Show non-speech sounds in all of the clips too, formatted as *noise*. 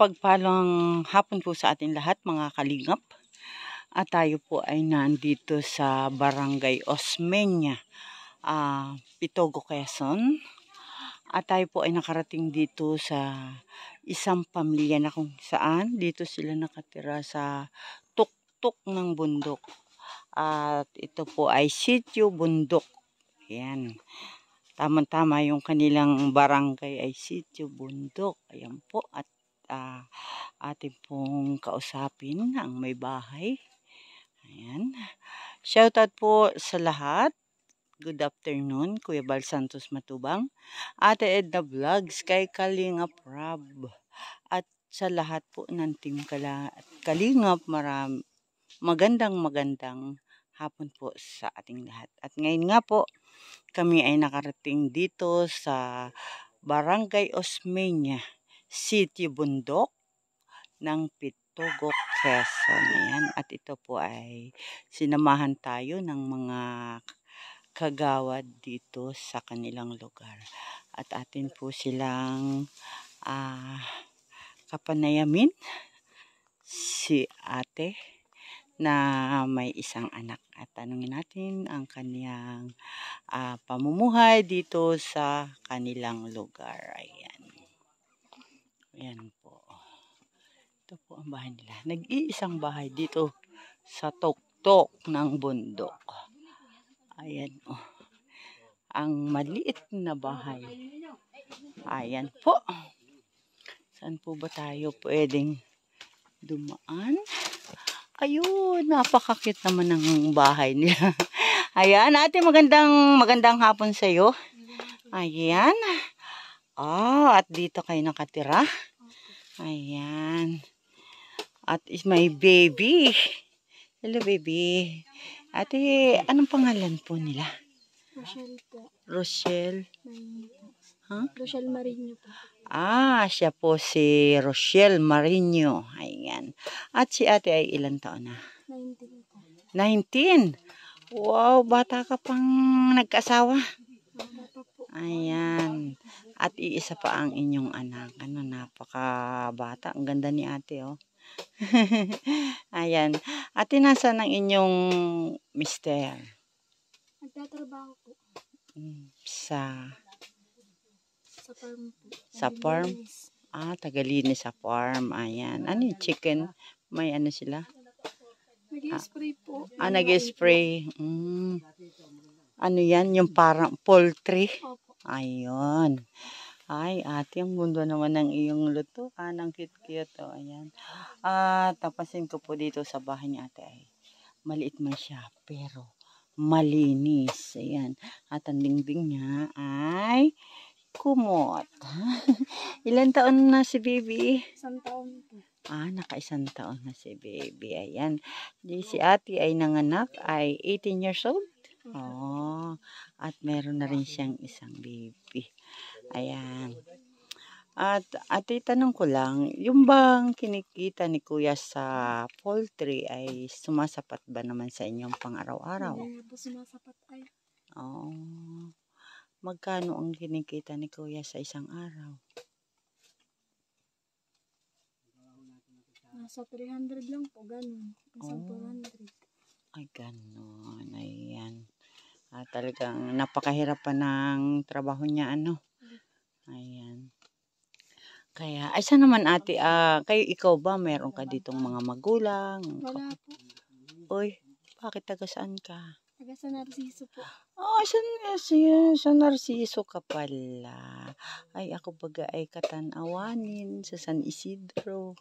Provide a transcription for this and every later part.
mapagpalang hapon po sa atin lahat mga kalingap. At tayo po ay nandito sa Barangay Osmeña, uh, Pitogo, Quezon. At tayo po ay nakarating dito sa isang pamilya na kung saan dito sila nakatira sa tuktok ng bundok. At ito po ay sitio bundok. Ayan. Tama-tama yung kanilang barangay ay sitio bundok. Ayan po. At uh, atin pong kausapin ang may bahay. Ayan. Shoutout po sa lahat. Good afternoon, Kuya Bal Santos Matubang, Ate Edna Vlogs, kay Kalingap Rob, at sa lahat po ng Team Kala Kalingap, maram magandang magandang hapon po sa ating lahat. At ngayon nga po, kami ay nakarating dito sa Barangay Osmeña, City Bundok ng Pitugo, Quezon. Ayan. At ito po ay sinamahan tayo ng mga kagawad dito sa kanilang lugar. At atin po silang uh, kapanayamin si ate na may isang anak. At tanungin natin ang kaniyang uh, ah, pamumuhay dito sa kanilang lugar. Ayan. Ayan po. Ito po ang bahay nila. Nag-iisang bahay dito sa tok-tok ng bundok. Ayan po. Oh. Ang maliit na bahay. Ayan po. Saan po ba tayo pwedeng dumaan? Ayun, napakakit naman ng bahay nila. *laughs* Ayan, ate, magandang, magandang hapon sa'yo. Ayan. oh, at dito kayo nakatira. Ayan. At is my baby. Hello, baby. Ate, anong pangalan po nila? Rochelle po. Rochelle? Huh? Rochelle Marino po. Ah, siya po si Rochelle Marino. Ayan. At si ate ay ilan taon na? 19 po. 19? Wow, bata ka pang nagkasawa. Ayan at iisa pa ang inyong anak. Ano, napakabata. Ang ganda ni ate, oh. *laughs* Ayan. Ate, nasa ng inyong mister? Nagtatrabaho ko hmm, Sa? Sa farm po. Sa farm? Ah, tagalinis sa farm. Ayan. Ano yung chicken? May ano sila? Nag-spray po. Ah, nag-spray. Mm. Ano yan? Yung parang poultry? Opo. Ayun. Ay, ate, ang mundo naman ng iyong lutuan. ng cute-cute. O, oh, ayan. Ah, tapasin ko po dito sa bahay ni ate ay maliit man siya, pero malinis. Ayan. At ang dingding niya ay kumot. *laughs* Ilan taon na si baby? Isang taon po. Ah, naka-isang taon na si baby. Ayan. Di si ate ay nanganak ay 18 years old. Oo. At meron na rin siyang isang baby. Ayan. At, at itanong ko lang, yung bang kinikita ni kuya sa poultry ay sumasapat ba naman sa inyong pang-araw-araw? Hindi po sumasapat ay. Oo. Magkano ang kinikita ni kuya sa isang araw? Nasa 300 lang po, ganun. Isang oh. 400. Ay, ganun. Ayan. Ah, talagang napakahirap pa ng trabaho niya, ano. Ayan. Kaya, ay saan naman ate, ah, kayo ikaw ba, meron ka ditong mga magulang? Wala po. Uy, bakit taga saan ka? Taga San Narciso po. Oh, San, Narciso, San Narciso ka pala. Ay, ako baga ay katanawanin sa San Isidro.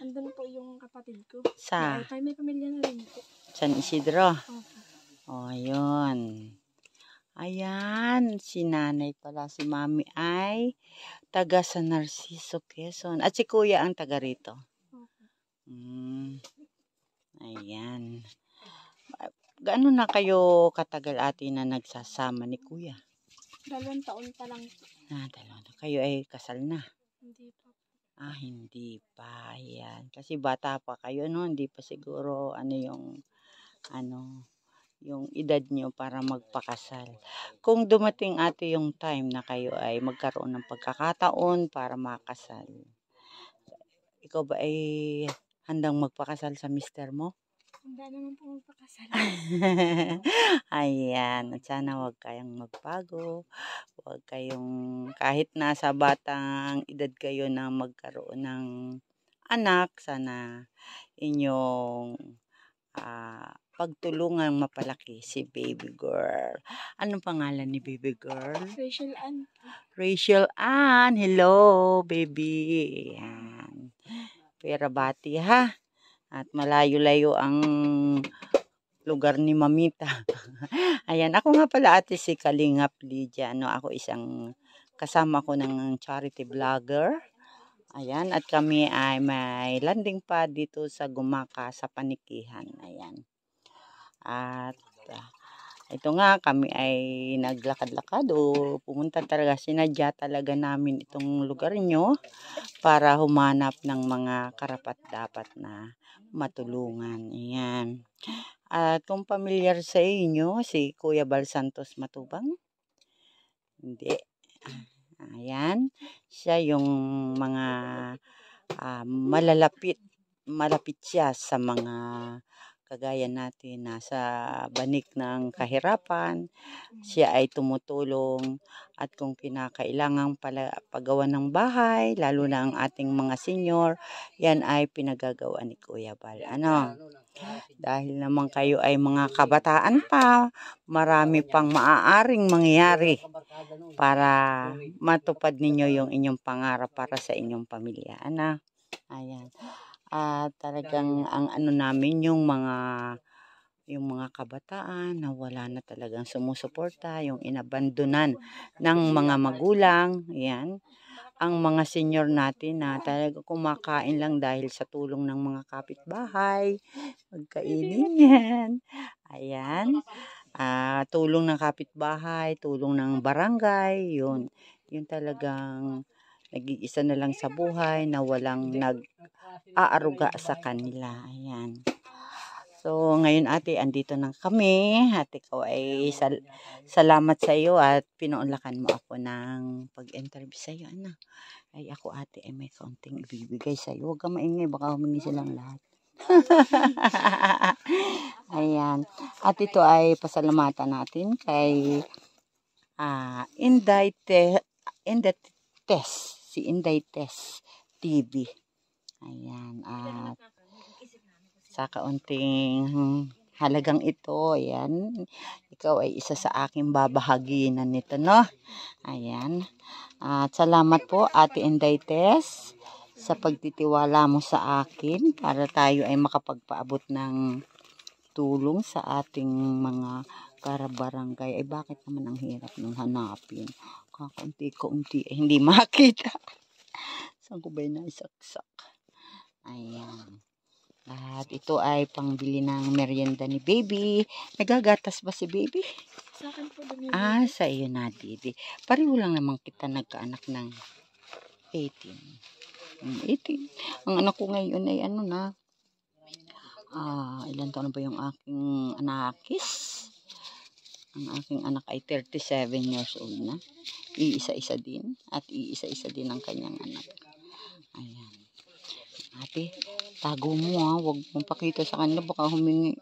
Andun po yung kapatid ko. Sa? May, may pamilya na rin po. San Isidro? Okay. O, oh, ayun. Ayan, si nanay pala, si mami ay taga sa Narciso, Quezon. At si kuya ang taga rito. Mm. Ayan. Gaano na kayo katagal atin na nagsasama ni kuya? Dalawang taon pa lang. Ah, dalawang taon. Kayo ay kasal na? Hindi pa. Ah, hindi pa. Ayan. Kasi bata pa kayo, no? Hindi pa siguro ano yung ano yung edad nyo para magpakasal. Kung dumating ate yung time na kayo ay magkaroon ng pagkakataon para makasal. Ikaw ba ay handang magpakasal sa mister mo? Handa naman po magpakasal. *laughs* Ayan. At sana huwag kayang magbago. Huwag kayong, kahit nasa batang edad kayo na magkaroon ng anak, sana inyong uh, pagtulungang mapalaki si baby girl. Anong pangalan ni baby girl? Rachel Ann. Rachel Ann. Hello, baby. Ayan. Pera bati ha. At malayo-layo ang lugar ni Mamita. *laughs* Ayan, ako nga pala ate si Kalingap Lydia. No, ako isang kasama ko ng charity vlogger. Ayan, at kami ay may landing pad dito sa Gumaka sa Panikihan. Ayan. At ah, ito nga kami ay naglakad-lakad o pumunta talaga sinadya talaga namin itong lugar nyo para humanap ng mga karapat dapat na matulungan. Ayan. At kung pamilyar sa inyo si Kuya Bal Santos Matubang? Hindi. Ayan. Siya yung mga uh, malalapit malapit siya sa mga kagaya natin nasa banik ng kahirapan mm-hmm. siya ay tumutulong at kung kinakailangan pala paggawa ng bahay lalo na ang ating mga senior yan ay pinagagawa ni Kuya Bal ano dahil naman kayo ay mga kabataan pa marami pang maaaring mangyari para matupad ninyo yung inyong pangarap para sa inyong pamilya ano ayan at talagang ang ano namin yung mga yung mga kabataan na wala na talagang sumusuporta, yung inabandonan ng mga magulang, yan. Ang mga senior natin na talaga kumakain lang dahil sa tulong ng mga kapitbahay, magkainin *laughs* yan. Ayan, uh, tulong ng kapitbahay, tulong ng barangay, yun. Yun talagang nag-iisa na lang sa buhay na walang nag aaruga sa kanila. Ayan. So, ngayon ate, andito na kami. Ate ko ay sal salamat sa iyo at pinoonlakan mo ako ng pag-interview sa iyo, Ano? Ay, ako ate ay may kaunting ibibigay sa iyo. Huwag ka maingay, baka humingi silang lahat. *laughs* Ayan. At ito ay pasalamatan natin kay uh, Inday, Te Inday Test. Si Inday Test TV. Ayan. At ah, sa kaunting halagang ito, ayan, ikaw ay isa sa aking babahaginan nito, no? Ayan. At salamat po, Ate Indaites, sa pagtitiwala mo sa akin para tayo ay makapagpaabot ng tulong sa ating mga karabarangay. Ay, bakit naman ang hirap nung hanapin? Kakunti-kunti, eh, hindi *laughs* makita. Saan ko ba yung naisaksak? Ayan. At ito ay pangbili ng merienda ni baby. Nagagatas ba si baby? Sa akin po. Dami ah, sa iyo na, baby. Pareho lang naman kita nagkaanak ng 18. 18. Ang anak ko ngayon ay ano na. Ah, ilan taon ba yung aking anakis? Ang aking anak ay 37 years old na. Iisa-isa din. At iisa-isa din ang kanyang anak. Ayan. Ate, tago mo ha. Ah. Huwag mong pakita sa kanila. Baka humingi.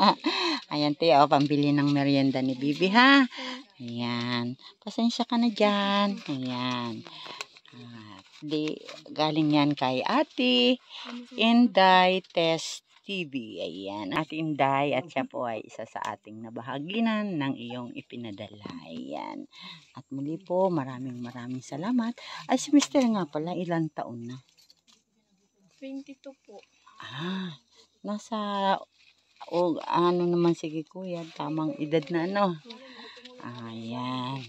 *laughs* Ayan, te. O, oh. pambili ng merienda ni Bibi, ha? Ayan. Pasensya ka na dyan. Ayan. di, galing yan kay Ate Inday Test TV. Ayan. At Inday, at siya po ay isa sa ating nabahaginan ng iyong ipinadala. Ayan. At muli po, maraming maraming salamat. Ay, si Mr. nga pala, ilang taon na? 22 po. Ah, nasa o ano naman sige kuya, tamang edad na ano. Ayan.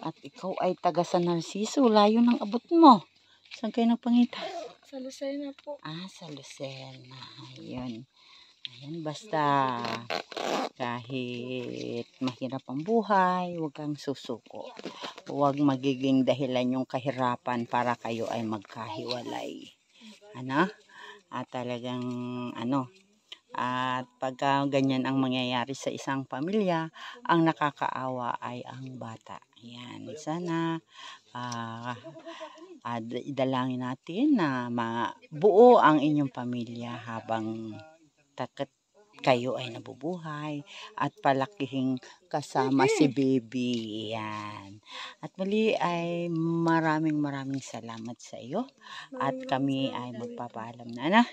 At ikaw ay taga San Narciso, layo ng abot mo. Saan kayo nagpangita? Sa Lucena po. Ah, sa Lucena. Ayun. Ayan, basta kahit mahirap ang buhay, huwag kang susuko. Huwag magiging dahilan yung kahirapan para kayo ay magkahiwalay ano at ah, talagang ano at pag ganyan ang mangyayari sa isang pamilya ang nakakaawa ay ang bata yan sana uh, uh, idalangin natin na mabuo ang inyong pamilya habang takat kayo ay nabubuhay at palakihing kasama si mm-hmm. baby. Yan. At muli ay maraming maraming salamat sa iyo at kami ay magpapaalam na na.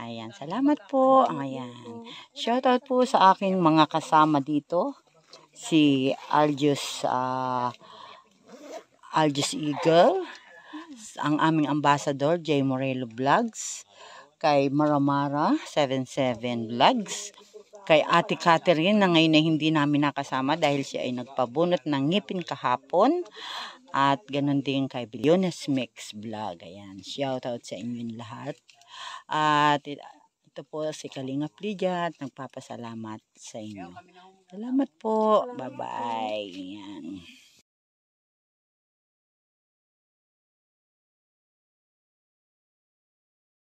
Ayan, salamat po. Ayan. out po sa aking mga kasama dito. Si Aljus uh, ah, Aljus Eagle, mm. ang aming ambassador, Jay Morello Vlogs, kay Maramara 77 Vlogs, kay Ate Catherine na ngayon na hindi namin nakasama dahil siya ay nagpabunot ng ngipin kahapon. At ganun din kay Billiones Mix Vlog. Ayan, shout out sa inyo lahat. At ito po si Kalinga Plidia at nagpapasalamat sa inyo. Salamat po. Bye-bye. Ayan.